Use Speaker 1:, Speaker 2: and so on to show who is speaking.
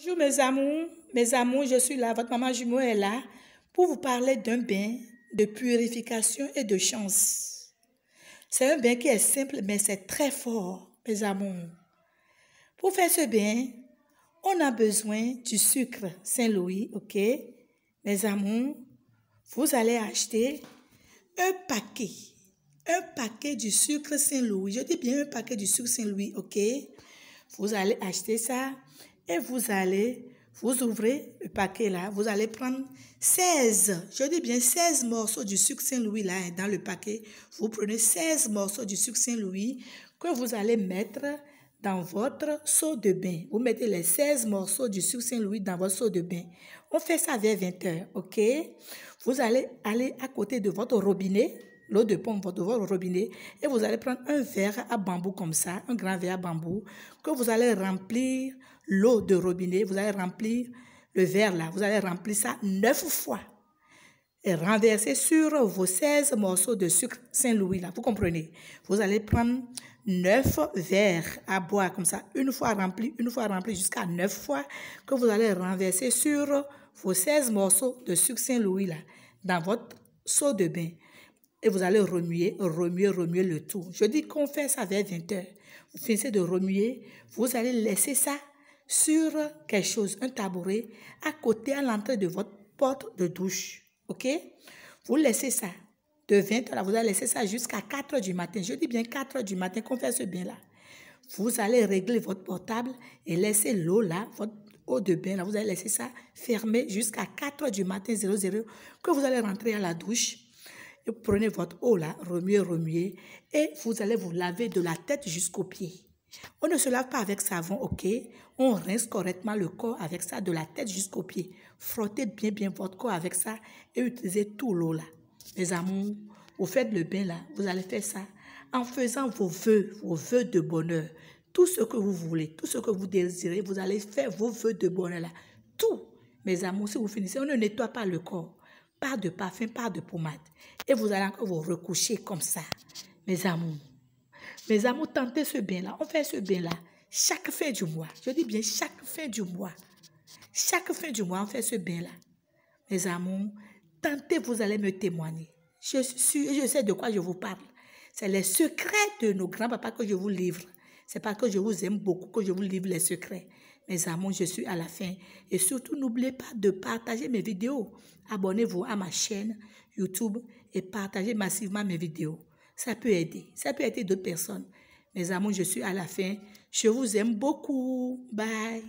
Speaker 1: Bonjour mes amours, mes amours, je suis là, votre maman jumeau est là pour vous parler d'un bain de purification et de chance. C'est un bain qui est simple mais c'est très fort, mes amours. Pour faire ce bain, on a besoin du sucre Saint-Louis, ok Mes amours, vous allez acheter un paquet, un paquet du sucre Saint-Louis. Je dis bien un paquet du sucre Saint-Louis, ok Vous allez acheter ça et vous allez, vous ouvrez le paquet là, vous allez prendre 16, je dis bien 16 morceaux du sucre Saint-Louis là hein, dans le paquet. Vous prenez 16 morceaux du sucre Saint-Louis que vous allez mettre dans votre seau de bain. Vous mettez les 16 morceaux du sucre Saint-Louis dans votre seau de bain. On fait ça vers 20 heures, ok? Vous allez aller à côté de votre robinet l'eau de pompe votre devoir robinet et vous allez prendre un verre à bambou comme ça, un grand verre à bambou, que vous allez remplir l'eau de robinet, vous allez remplir le verre là, vous allez remplir ça neuf fois et renverser sur vos 16 morceaux de sucre Saint-Louis là, vous comprenez. Vous allez prendre neuf verres à boire comme ça, une fois rempli, une fois rempli jusqu'à neuf fois, que vous allez renverser sur vos 16 morceaux de sucre Saint-Louis là, dans votre seau de bain et vous allez remuer, remuer, remuer le tout. Je dis qu'on fait ça vers 20 heures. Vous finissez de remuer, vous allez laisser ça sur quelque chose, un tabouret, à côté, à l'entrée de votre porte de douche. OK Vous laissez ça. De 20 heures, vous allez laisser ça jusqu'à 4 heures du matin. Je dis bien 4 heures du matin, qu'on fait ce bien-là. Vous allez régler votre portable et laisser l'eau là, votre eau de bain là, vous allez laisser ça fermé jusqu'à 4 heures du matin 00, que vous allez rentrer à la douche prenez votre eau là, remuez, remuez, et vous allez vous laver de la tête jusqu'aux pieds. On ne se lave pas avec savon, ok On rince correctement le corps avec ça, de la tête jusqu'aux pieds. Frottez bien, bien votre corps avec ça et utilisez tout l'eau là. Mes amours, vous faites le bain là, vous allez faire ça en faisant vos voeux, vos voeux de bonheur. Tout ce que vous voulez, tout ce que vous désirez, vous allez faire vos voeux de bonheur là. Tout, mes amours, si vous finissez, on ne nettoie pas le corps pas de parfum, pas de pommade. Et vous allez encore vous recoucher comme ça. Mes amours, mes amours, tentez ce bien-là. On fait ce bien-là chaque fin du mois. Je dis bien chaque fin du mois. Chaque fin du mois, on fait ce bien-là. Mes amours, tentez, vous allez me témoigner. Je, suis, je sais de quoi je vous parle. C'est les secrets de nos grands-papas que je vous livre. C'est pas que je vous aime beaucoup que je vous livre les secrets. Mes amours, je suis à la fin. Et surtout, n'oubliez pas de partager mes vidéos. Abonnez-vous à ma chaîne YouTube et partagez massivement mes vidéos. Ça peut aider. Ça peut aider d'autres personnes. Mes amours, je suis à la fin. Je vous aime beaucoup. Bye.